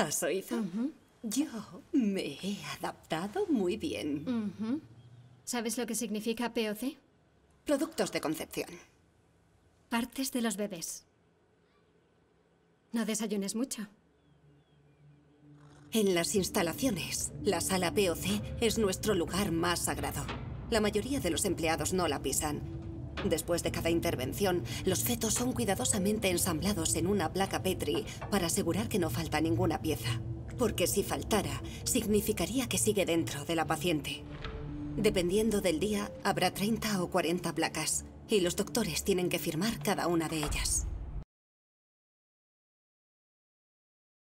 ¿Has oído? Yo me he adaptado muy bien. ¿Sabes lo que significa POC? Productos de concepción. Partes de los bebés. No desayunes mucho. En las instalaciones, la sala POC es nuestro lugar más sagrado. La mayoría de los empleados no la pisan, Después de cada intervención, los fetos son cuidadosamente ensamblados en una placa Petri para asegurar que no falta ninguna pieza. Porque si faltara, significaría que sigue dentro de la paciente. Dependiendo del día, habrá 30 o 40 placas, y los doctores tienen que firmar cada una de ellas.